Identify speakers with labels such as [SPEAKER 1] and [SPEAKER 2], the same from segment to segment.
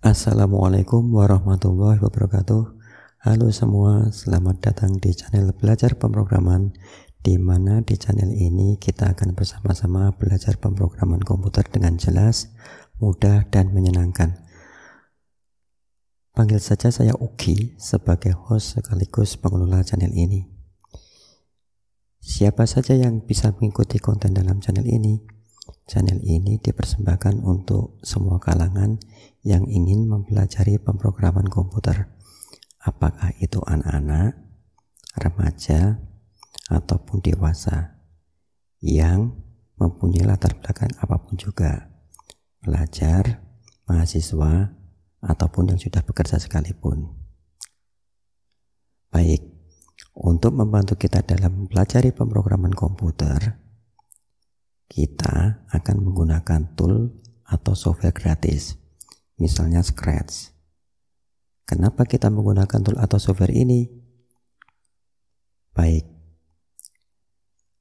[SPEAKER 1] Assalamualaikum warahmatullahi wabarakatuh Halo semua, selamat datang di channel Belajar Pemrograman di mana di channel ini kita akan bersama-sama belajar pemrograman komputer dengan jelas, mudah, dan menyenangkan. Panggil saja saya Uki sebagai host sekaligus pengelola channel ini. Siapa saja yang bisa mengikuti konten dalam channel ini, Channel ini dipersembahkan untuk semua kalangan yang ingin mempelajari pemrograman komputer, apakah itu anak-anak, remaja, ataupun dewasa yang mempunyai latar belakang apapun juga, pelajar, mahasiswa, ataupun yang sudah bekerja sekalipun. Baik, untuk membantu kita dalam mempelajari pemrograman komputer, kita akan menggunakan tool atau software gratis, misalnya Scratch. Kenapa kita menggunakan tool atau software ini? Baik,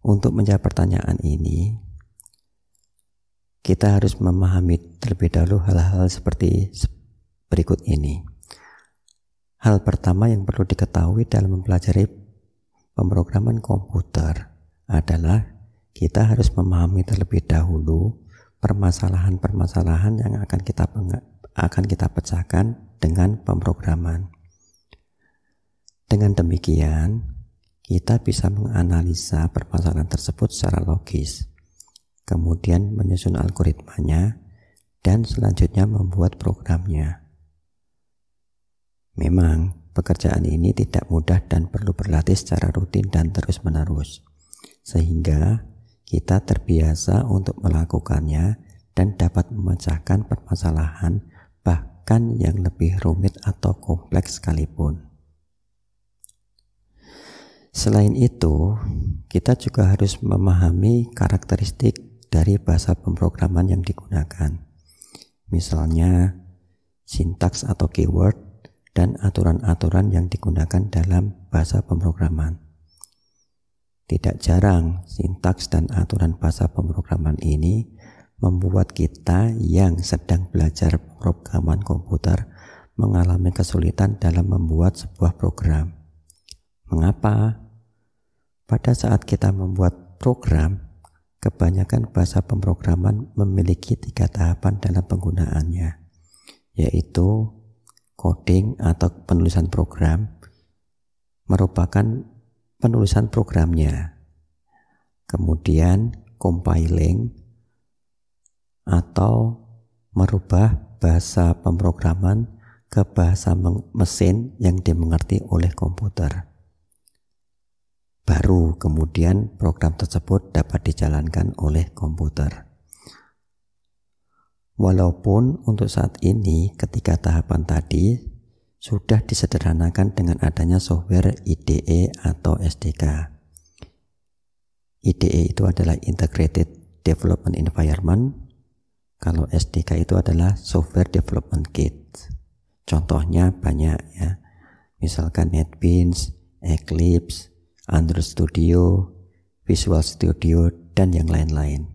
[SPEAKER 1] untuk menjawab pertanyaan ini, kita harus memahami terlebih dahulu hal-hal seperti berikut ini. Hal pertama yang perlu diketahui dalam mempelajari pemrograman komputer adalah kita harus memahami terlebih dahulu permasalahan-permasalahan yang akan kita akan kita pecahkan dengan pemrograman. Dengan demikian, kita bisa menganalisa permasalahan tersebut secara logis, kemudian menyusun algoritmanya, dan selanjutnya membuat programnya. Memang, pekerjaan ini tidak mudah dan perlu berlatih secara rutin dan terus-menerus, sehingga kita terbiasa untuk melakukannya dan dapat memecahkan permasalahan bahkan yang lebih rumit atau kompleks sekalipun. Selain itu, kita juga harus memahami karakteristik dari bahasa pemrograman yang digunakan. Misalnya, sintaks atau keyword dan aturan-aturan yang digunakan dalam bahasa pemrograman. Tidak jarang sintaks dan aturan bahasa pemrograman ini membuat kita yang sedang belajar pemrograman komputer mengalami kesulitan dalam membuat sebuah program. Mengapa? Pada saat kita membuat program, kebanyakan bahasa pemrograman memiliki tiga tahapan dalam penggunaannya, yaitu coding atau penulisan program merupakan penulisan programnya, kemudian compiling atau merubah bahasa pemrograman ke bahasa mesin yang dimengerti oleh komputer. Baru kemudian program tersebut dapat dijalankan oleh komputer. Walaupun untuk saat ini ketika tahapan tadi sudah disederhanakan dengan adanya software IDE atau SDK. IDE itu adalah Integrated Development Environment, kalau SDK itu adalah Software Development Kit. Contohnya banyak ya, misalkan NetBeans, Eclipse, Android Studio, Visual Studio, dan yang lain-lain.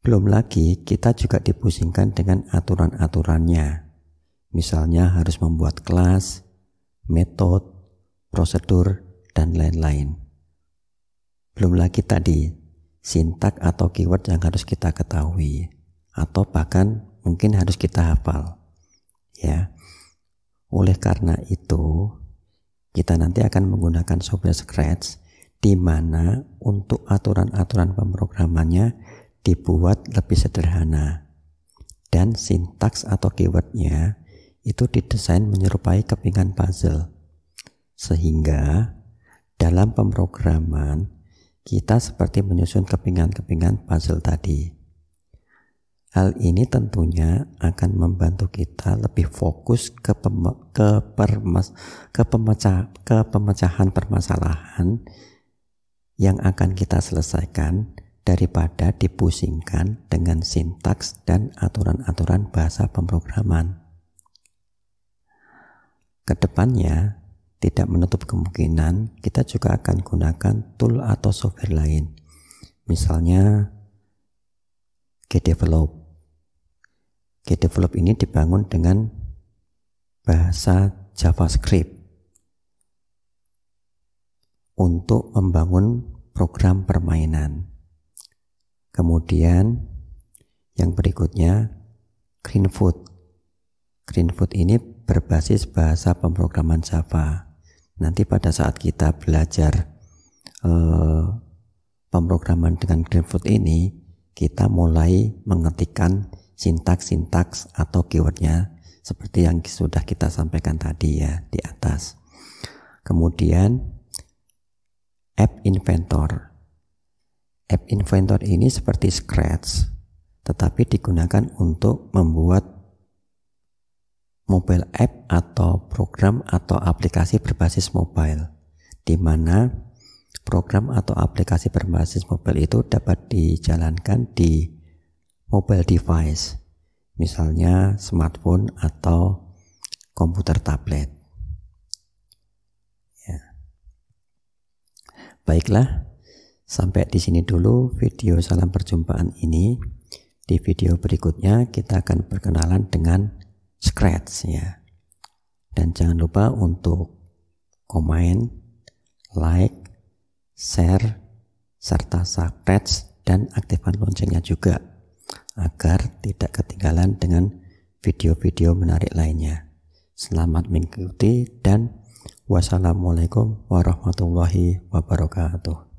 [SPEAKER 1] Belum lagi kita juga dipusingkan dengan aturan-aturannya. Misalnya harus membuat kelas, metode, prosedur, dan lain-lain. Belum lagi tadi, sintak atau keyword yang harus kita ketahui atau bahkan mungkin harus kita hafal. Ya. Oleh karena itu, kita nanti akan menggunakan software Scratch di mana untuk aturan-aturan pemrogramannya dibuat lebih sederhana dan sintaks atau keywordnya itu didesain menyerupai kepingan puzzle. Sehingga dalam pemrograman kita seperti menyusun kepingan-kepingan puzzle tadi. Hal ini tentunya akan membantu kita lebih fokus ke, pem ke, permas ke, pemecah ke pemecahan permasalahan yang akan kita selesaikan daripada dipusingkan dengan sintaks dan aturan-aturan bahasa pemrograman kedepannya tidak menutup kemungkinan kita juga akan gunakan tool atau software lain. Misalnya GDevelop. GDevelop ini dibangun dengan bahasa JavaScript untuk membangun program permainan. Kemudian yang berikutnya Greenfoot. Greenfoot ini berbasis bahasa pemrograman Java. Nanti pada saat kita belajar eh, pemrograman dengan Greenfoot ini, kita mulai mengetikkan sintaks-sintaks atau keywordnya seperti yang sudah kita sampaikan tadi ya di atas. Kemudian App Inventor. App Inventor ini seperti Scratch, tetapi digunakan untuk membuat mobile app atau program atau aplikasi berbasis mobile, di mana program atau aplikasi berbasis mobile itu dapat dijalankan di mobile device, misalnya smartphone atau komputer tablet. Ya. Baiklah, sampai di sini dulu video salam perjumpaan ini. Di video berikutnya kita akan berkenalan dengan scratch ya. Dan jangan lupa untuk komen, like, share, serta subscribe dan aktifkan loncengnya juga agar tidak ketinggalan dengan video-video menarik lainnya. Selamat mengikuti dan wassalamualaikum warahmatullahi wabarakatuh.